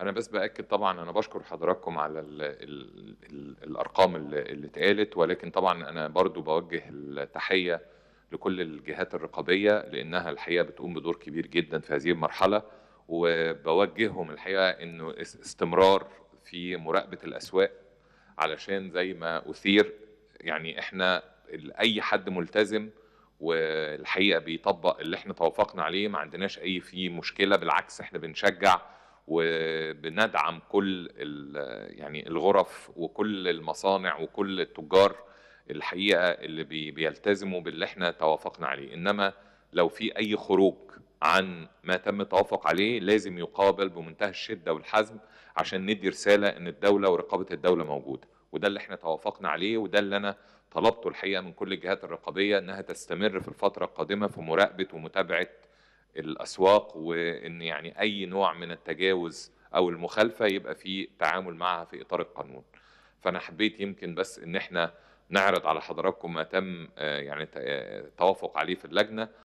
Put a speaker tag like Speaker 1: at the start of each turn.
Speaker 1: انا بس باكد طبعا انا بشكر حضراتكم على الـ الـ ال الارقام اللي اتقالت ولكن طبعا انا برضو بوجه التحيه لكل الجهات الرقابيه لانها الحقيقه بتقوم بدور كبير جدا في هذه المرحله وبوجههم الحقيقه انه استمرار في مراقبه الاسواق علشان زي ما اثير يعني احنا اي حد ملتزم والحقيقه بيطبق اللي احنا توافقنا عليه ما عندناش اي فيه مشكله بالعكس احنا بنشجع وبندعم كل يعني الغرف وكل المصانع وكل التجار الحقيقه اللي بيلتزموا باللي احنا توافقنا عليه انما لو في اي خروج عن ما تم التوافق عليه لازم يقابل بمنتهى الشده والحزم عشان ندي رساله ان الدوله ورقابه الدوله موجوده وده اللي احنا توافقنا عليه وده اللي انا طلبته الحقيقه من كل الجهات الرقابيه انها تستمر في الفتره القادمه في مراقبه ومتابعه الاسواق وان يعني اي نوع من التجاوز او المخالفه يبقى في تعامل معها في اطار القانون فانا حبيت يمكن بس ان احنا نعرض على حضراتكم ما تم آه، يعني آه، توافق عليه في اللجنه